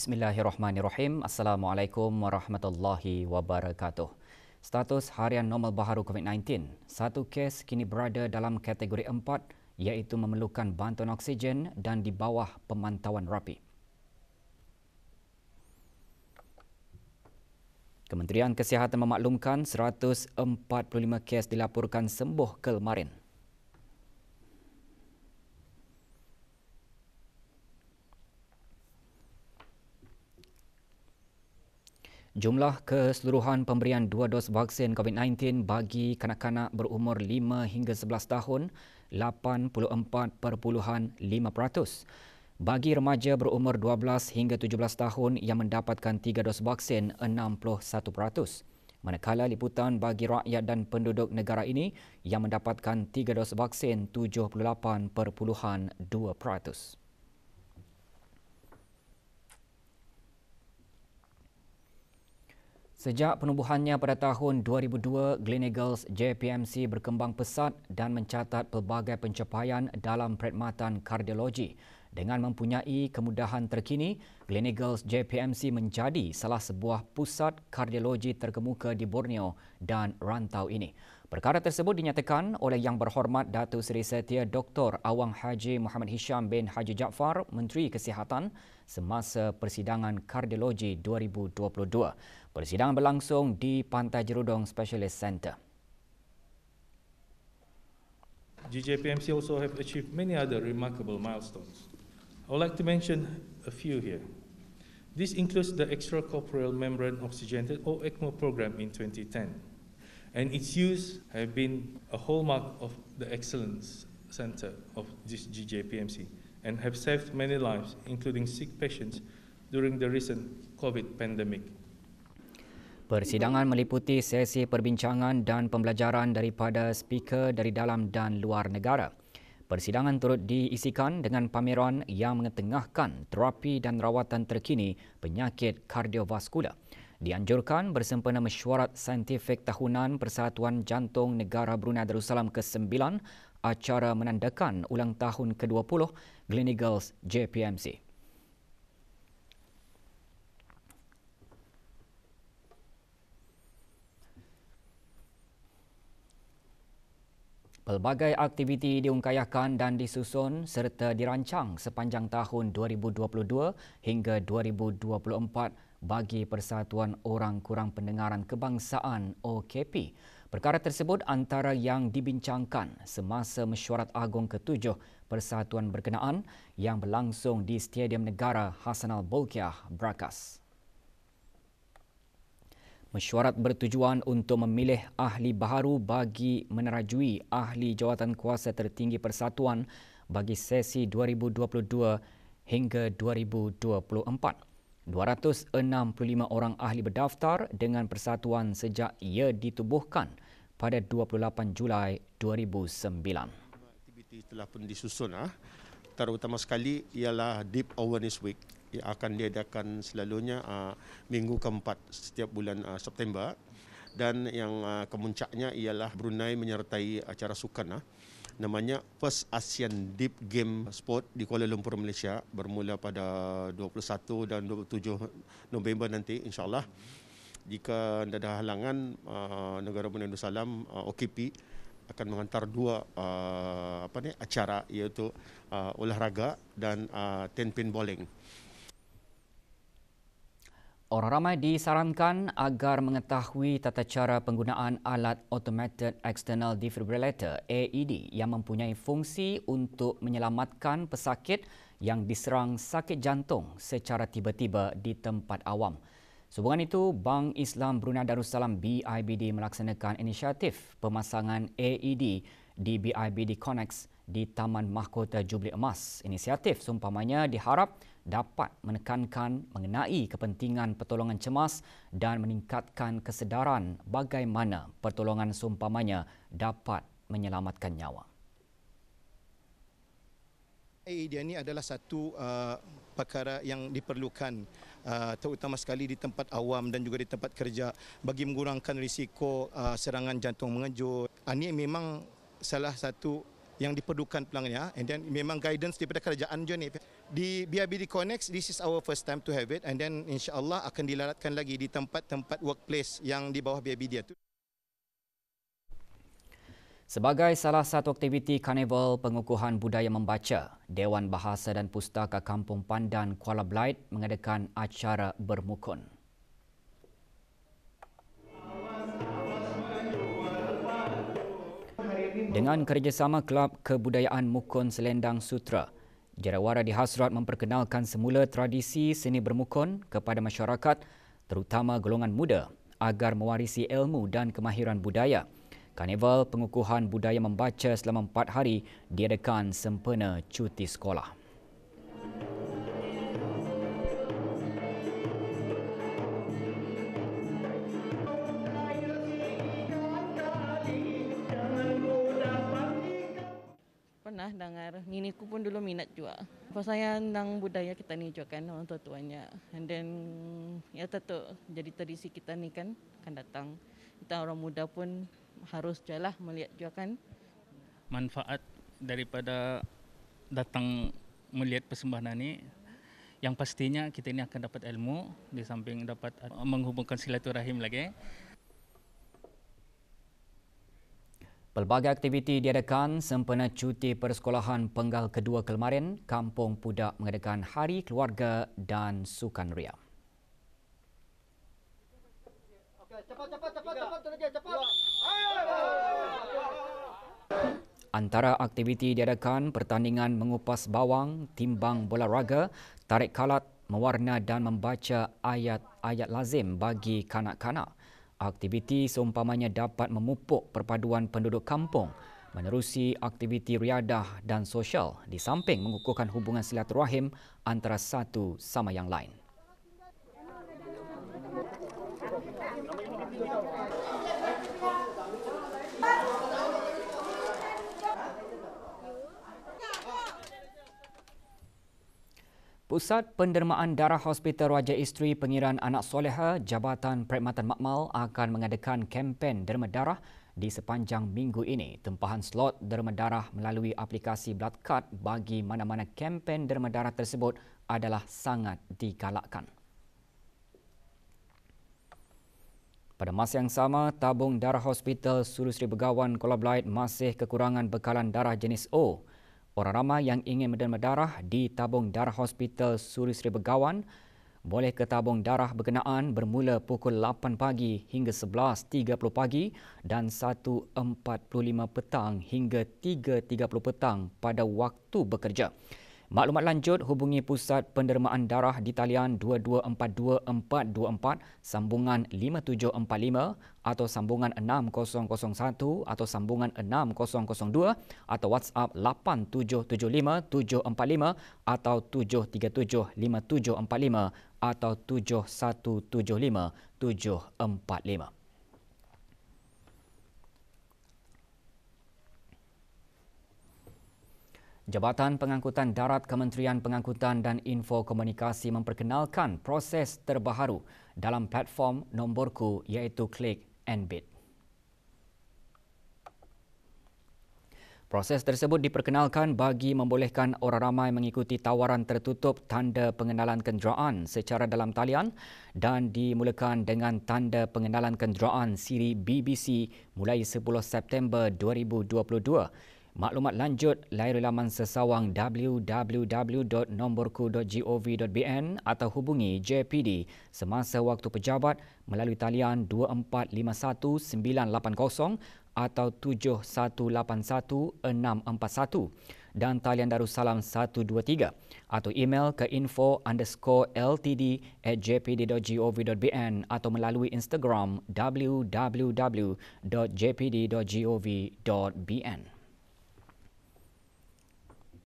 Bismillahirrahmanirrahim. Assalamualaikum warahmatullahi wabarakatuh. Status harian normal baharu COVID-19. Satu kes kini berada dalam kategori 4 iaitu memerlukan bantuan oksigen dan di bawah pemantauan rapi. Kementerian Kesihatan memaklumkan 145 kes dilaporkan sembuh kelmarin. Jumlah keseluruhan pemberian dua dos vaksin COVID-19 bagi kanak-kanak berumur 5 hingga 11 tahun 84.5%. Bagi remaja berumur 12 hingga 17 tahun yang mendapatkan tiga dos vaksin 61%. Manakala liputan bagi rakyat dan penduduk negara ini yang mendapatkan tiga dos vaksin 78.2%. Sejak penubuhannya pada tahun 2002, Gleneagles JPMC berkembang pesat dan mencatat pelbagai pencapaian dalam perkhidmatan kardiologi. Dengan mempunyai kemudahan terkini, Gleneagles JPMC menjadi salah sebuah pusat kardiologi terkemuka di Borneo dan rantau ini. Perkara tersebut dinyatakan oleh Yang Berhormat Datuk Seri Setia Dr. Awang Haji Muhammad Hisham bin Haji Jaafar, Menteri Kesihatan, semasa persidangan kardiologi 2022. Persidangan berlangsung di Pantai Jerudong Specialist Centre. GJPMC also have achieved many other remarkable milestones. I would like to mention a few here. This includes the extracorporeal membrane oxygenated or ECMO program in 2010. And its use have been a hallmark of the excellence center of this GJPMC and have saved many lives, including sick patients, during the recent COVID pandemic. Persidangan meliputi sesi perbincangan dan pembelajaran daripada speaker dari dalam dan luar negara. Persidangan turut diisikan dengan pameran yang mengetengahkan terapi dan rawatan terkini penyakit kardiovaskular. Dianjurkan bersempena mesyuarat saintifik tahunan Persatuan Jantung Negara Brunei Darussalam ke-9 acara menandakan ulang tahun ke-20 Gleneagles JPMC. Pelbagai aktiviti diungkayakan dan disusun serta dirancang sepanjang tahun 2022 hingga 2024 bagi Persatuan Orang Kurang Pendengaran Kebangsaan OKP. Perkara tersebut antara yang dibincangkan semasa mesyuarat agung ke-7 Persatuan Berkenaan yang berlangsung di Stadium Negara Hasanal Bolkiah, Brakas. Mesyuarat bertujuan untuk memilih ahli baharu bagi menerajui ahli jawatan kuasa tertinggi persatuan bagi sesi 2022 hingga 2024. 265 orang ahli berdaftar dengan persatuan sejak ia ditubuhkan pada 28 Julai 2009. Aktiviti telah pun disusun. Ah. Terutama sekali ialah Deep Awareness Week yang akan diadakan selalunya Ah minggu keempat setiap bulan uh, September dan yang uh, kemuncaknya ialah Brunei menyertai acara sukan. Ah namanya First Asian Deep Game Sport di Kuala Lumpur Malaysia bermula pada 21 dan 27 November nanti insyaallah jika anda ada halangan uh, negara Brunei Darussalam uh, OKP akan menghantar dua uh, apa ni acara iaitu olahraga dan tenpin bowling Orang ramai disarankan agar mengetahui tata cara penggunaan alat Automated External Defibrillator AED yang mempunyai fungsi untuk menyelamatkan pesakit yang diserang sakit jantung secara tiba-tiba di tempat awam. Sehubungan itu, Bank Islam Brunei Darussalam BIBD melaksanakan inisiatif pemasangan AED di BIBD Connects di Taman Mahkota Jubli Emas. Inisiatif sumpamanya diharap dapat menekankan mengenai kepentingan pertolongan cemas dan meningkatkan kesedaran bagaimana pertolongan seumpamanya dapat menyelamatkan nyawa. Eh, AED ini adalah satu uh, perkara yang diperlukan uh, terutama sekali di tempat awam dan juga di tempat kerja bagi mengurangkan risiko uh, serangan jantung mengejut. Ini ah, memang salah satu yang diperlukan pelanggannya and then memang guidance daripada kerajaan juga ni di BIBD Connect this is our first time to have it and then insyaallah akan dilaratkan lagi di tempat-tempat workplace yang di bawah BIBD tu. Sebagai salah satu aktiviti karnival pengukuhan budaya membaca, Dewan Bahasa dan Pustaka Kampung Pandan Kuala Belait mengadakan acara bermukun. Dengan kerjasama Kelab Kebudayaan Mukun Selendang Sutra, Jerawara di Hasrat memperkenalkan semula tradisi seni bermukun kepada masyarakat terutama golongan muda agar mewarisi ilmu dan kemahiran budaya. Karnival pengukuhan budaya membaca selama empat hari diadakan sempena cuti sekolah. juga. Pasayan nang budaya kita ni juga kan orang tua-tuanya. And then ya tentu jadi tradisi kita ni kan akan datang. Kita orang muda pun harus jelah melihat juga kan. Manfaat daripada datang melihat persembahan ini yang pastinya kita ini akan dapat ilmu di samping dapat uh, menghubungkan silaturahim lagi. Pelbagai aktiviti diadakan sempena cuti persekolahan penggal kedua kemarin, Kampung Pudak mengadakan Hari Keluarga dan Sukan Ria. Antara aktiviti diadakan pertandingan mengupas bawang, timbang bola raga, tarik kalat, mewarna dan membaca ayat-ayat lazim bagi kanak-kanak. Aktiviti seumpamanya dapat memupuk perpaduan penduduk kampung menerusi aktiviti riadah dan sosial di samping mengukuhkan hubungan silaturahim antara satu sama yang lain. Pusat Pendermaan Darah Hospital Raja Isteri Pengiran Anak Soleha Jabatan Perkhidmatan Makmal akan mengadakan kempen derma darah di sepanjang minggu ini. Tempahan slot derma darah melalui aplikasi Blood Card bagi mana-mana kempen derma darah tersebut adalah sangat digalakkan. Pada masa yang sama, tabung darah hospital Suru Sri Begawan Kuala Belait masih kekurangan bekalan darah jenis O. Orang ramai yang ingin menderma darah di Tabung Darah Hospital Suri Sri Begawan boleh ke Tabung Darah berkenaan bermula pukul 8 pagi hingga 11.30 pagi dan 1.45 petang hingga 3.30 petang pada waktu bekerja. Maklumat lanjut hubungi Pusat Pendermaan Darah di talian 2242424 sambungan 5745 atau sambungan 6001 atau sambungan 6002 atau WhatsApp 8775745 atau 7375745 atau 7175745. Jabatan Pengangkutan Darat Kementerian Pengangkutan dan Info Komunikasi memperkenalkan proses terbaharu dalam platform Nomborku iaitu Klik Enbit. Proses tersebut diperkenalkan bagi membolehkan orang ramai mengikuti tawaran tertutup tanda pengenalan kenderaan secara dalam talian dan dimulakan dengan tanda pengenalan kenderaan siri BBC mulai 10 September 2022. Maklumat lanjut layari laman sesawang www.nomborku.gov.bn atau hubungi JPD semasa waktu pejabat melalui talian 2451980 atau 7181641 dan talian darussalam 123 atau email ke info underscore ltd at jpd.gov.bn atau melalui Instagram www.jpd.gov.bn.